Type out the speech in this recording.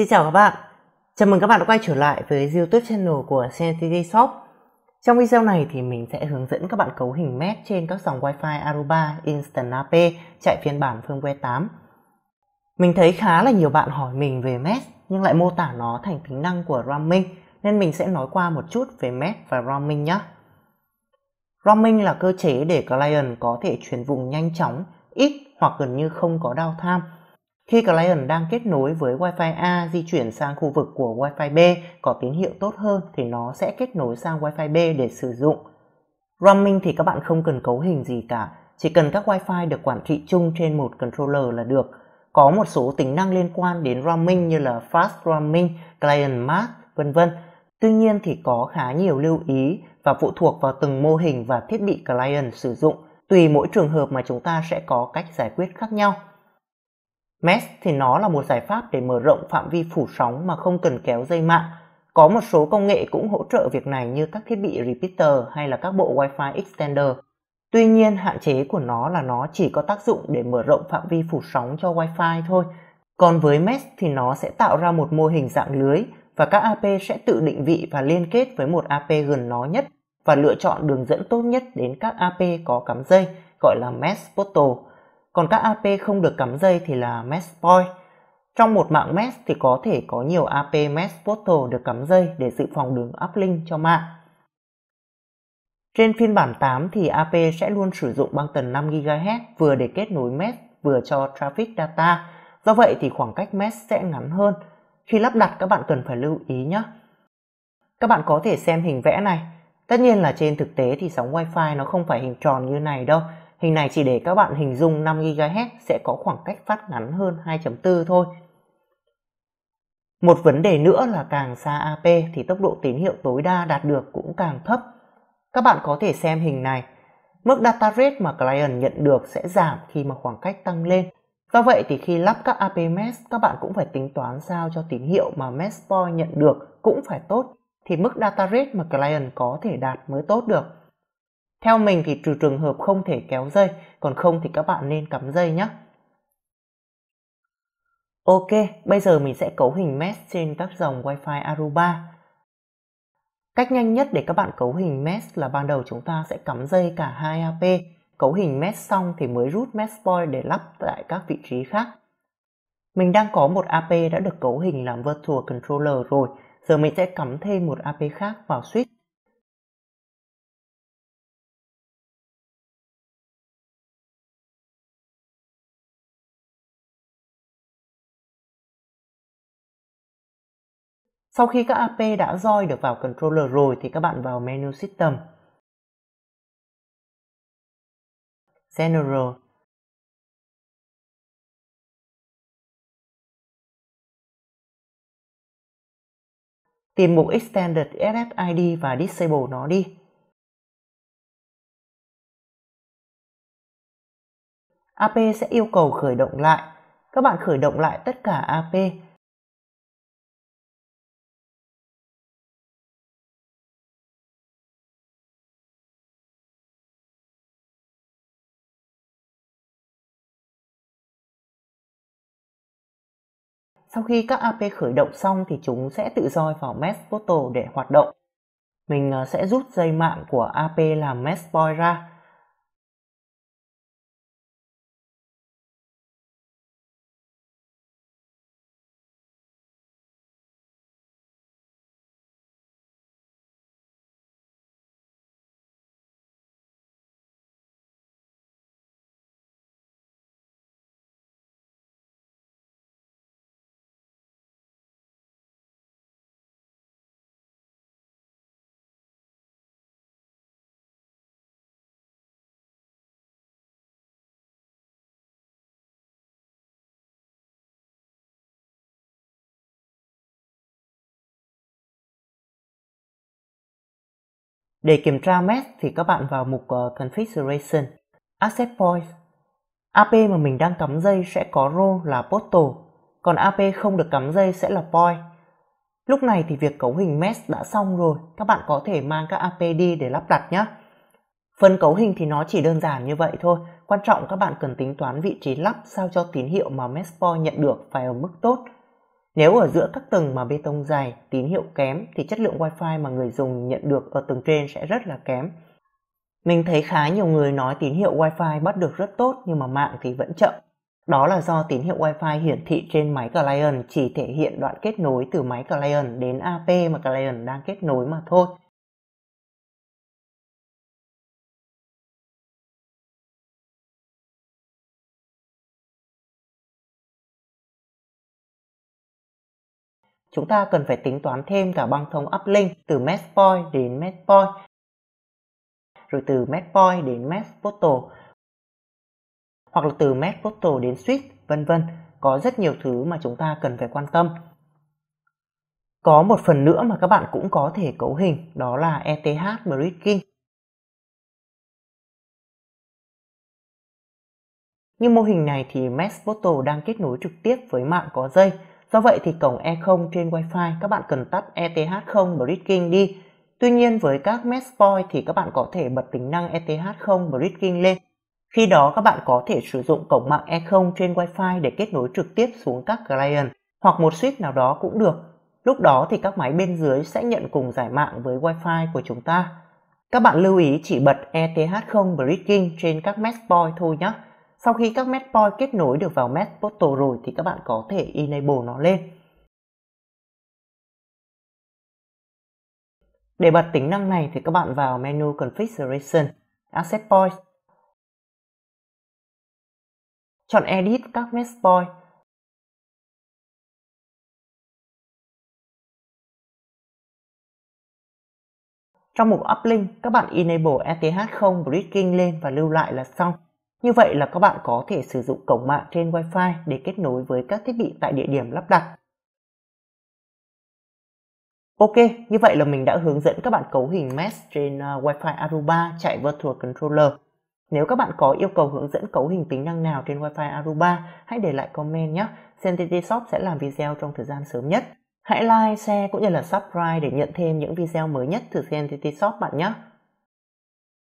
Xin chào các bạn, chào mừng các bạn đã quay trở lại với YouTube channel của CNTD Shop. Trong video này thì mình sẽ hướng dẫn các bạn cấu hình Mesh trên các dòng WiFi Aruba Instant AP chạy phiên bản firmware 8. Mình thấy khá là nhiều bạn hỏi mình về Mesh nhưng lại mô tả nó thành tính năng của roaming nên mình sẽ nói qua một chút về Mesh và roaming nhé. Roaming là cơ chế để client có thể chuyển vùng nhanh chóng, ít hoặc gần như không có downtime khi client đang kết nối với Wi-Fi A di chuyển sang khu vực của Wi-Fi B có tín hiệu tốt hơn thì nó sẽ kết nối sang Wi-Fi B để sử dụng. Roaming thì các bạn không cần cấu hình gì cả, chỉ cần các Wi-Fi được quản trị chung trên một controller là được. Có một số tính năng liên quan đến roaming như là fast roaming, client mask, vân vân. Tuy nhiên thì có khá nhiều lưu ý và phụ thuộc vào từng mô hình và thiết bị client sử dụng. Tùy mỗi trường hợp mà chúng ta sẽ có cách giải quyết khác nhau mesh thì nó là một giải pháp để mở rộng phạm vi phủ sóng mà không cần kéo dây mạng có một số công nghệ cũng hỗ trợ việc này như các thiết bị repeater hay là các bộ Wi-Fi extender. Tuy nhiên, hạn chế của nó là nó chỉ có tác dụng để mở rộng phạm vi phủ sóng cho Wi-Fi thôi. Còn với mesh thì nó sẽ tạo ra một mô hình dạng lưới và các AP sẽ tự định vị và liên kết với một AP gần nó nhất và lựa chọn đường dẫn tốt nhất đến các AP có cắm dây, gọi là mesh portal còn các AP không được cắm dây thì là mesh point. Trong một mạng mesh thì có thể có nhiều AP mesh portal được cắm dây để dự phòng đường uplink cho mạng. Trên phiên bản 8 thì AP sẽ luôn sử dụng băng tần 5 GHz vừa để kết nối mesh vừa cho traffic data. Do vậy thì khoảng cách mesh sẽ ngắn hơn. Khi lắp đặt các bạn cần phải lưu ý nhé. Các bạn có thể xem hình vẽ này. Tất nhiên là trên thực tế thì sóng wifi nó không phải hình tròn như này đâu Hình này chỉ để các bạn hình dung 5GHz sẽ có khoảng cách phát ngắn hơn 2.4 thôi. Một vấn đề nữa là càng xa AP thì tốc độ tín hiệu tối đa đạt được cũng càng thấp. Các bạn có thể xem hình này. Mức data rate mà client nhận được sẽ giảm khi mà khoảng cách tăng lên. Do vậy thì khi lắp các AP mesh, các bạn cũng phải tính toán sao cho tín hiệu mà mesh point nhận được cũng phải tốt thì mức data rate mà client có thể đạt mới tốt được. Theo mình thì trừ trường hợp không thể kéo dây, còn không thì các bạn nên cắm dây nhé. Ok, bây giờ mình sẽ cấu hình mesh trên các dòng Wi-Fi Aruba. Cách nhanh nhất để các bạn cấu hình mesh là ban đầu chúng ta sẽ cắm dây cả hai AP. Cấu hình mesh xong thì mới rút mesh point để lắp tại các vị trí khác. Mình đang có một AP đã được cấu hình làm Virtual Controller rồi, giờ mình sẽ cắm thêm một AP khác vào switch. Sau khi các AP đã join được vào controller rồi thì các bạn vào menu System. General Tìm mục Extended SSID và Disable nó đi. AP sẽ yêu cầu khởi động lại. Các bạn khởi động lại tất cả AP Sau khi các AP khởi động xong thì chúng sẽ tự roi vào mesh portal để hoạt động. Mình ờ, sẽ rút dây mạng của AP làm mesh point ra Để kiểm tra mesh thì các bạn vào mục uh, Configuration, Access points AP mà mình đang cắm dây sẽ có role là portal còn AP không được cắm dây sẽ là Point. Lúc này thì việc cấu hình mesh đã xong rồi, các bạn có thể mang các AP đi để lắp đặt nhé. Phần cấu hình thì nó chỉ đơn giản như vậy thôi, quan trọng các bạn cần tính toán vị trí lắp sao cho tín hiệu mà mesh point nhận được phải ở mức tốt nếu ở giữa các tầng mà bê tông dày, tín hiệu kém thì chất lượng wifi mà người dùng nhận được ở tầng trên sẽ rất là kém. Mình thấy khá nhiều người nói tín hiệu wifi bắt được rất tốt nhưng mà mạng thì vẫn chậm. Đó là do tín hiệu wifi hiển thị trên máy client chỉ thể hiện đoạn kết nối từ máy client đến AP mà client đang kết nối mà thôi. chúng ta cần phải tính toán thêm cả băng thông uplink từ matchpoint đến matchpoint, rồi từ matchpoint đến matchportal, hoặc là từ matchportal đến switch, vân vân. Có rất nhiều thứ mà chúng ta cần phải quan tâm. Có một phần nữa mà các bạn cũng có thể cấu hình, đó là ETH Bridging. Như mô hình này thì Mesh Portal đang kết nối trực tiếp với mạng có dây, Do vậy thì cổng E0 trên Wi-Fi các bạn cần tắt ETH0 Bridging đi. Tuy nhiên với các Meshpoint thì các bạn có thể bật tính năng ETH0 Bridging lên. Khi đó các bạn có thể sử dụng cổng mạng E0 trên Wi-Fi để kết nối trực tiếp xuống các client hoặc một switch nào đó cũng được. Lúc đó thì các máy bên dưới sẽ nhận cùng giải mạng với Wi-Fi của chúng ta. Các bạn lưu ý chỉ bật ETH0 Bridging trên các Meshpoint thôi nhé. Sau khi các MedPoint kết nối được vào MedPortal rồi thì các bạn có thể enable nó lên. Để bật tính năng này thì các bạn vào menu Configuration, Access Point. Chọn Edit các MedPoint. Trong mục Uplink, các bạn enable ETH0 Bridging lên và lưu lại là xong. Như vậy là các bạn có thể sử dụng cổng mạng trên Wi-Fi để kết nối với các thiết bị tại địa điểm lắp đặt. Ok, như vậy là mình đã hướng dẫn các bạn cấu hình mesh trên ờ, Wi-Fi Aruba chạy Virtual Controller. Nếu các bạn có yêu cầu hướng dẫn cấu hình tính năng nào trên Wi-Fi Aruba, hãy để lại comment nhé. Sentity Shop sẽ làm video trong thời gian sớm nhất. Hãy like, share cũng như là subscribe để nhận thêm những video mới nhất từ Sentity Shop bạn nhé.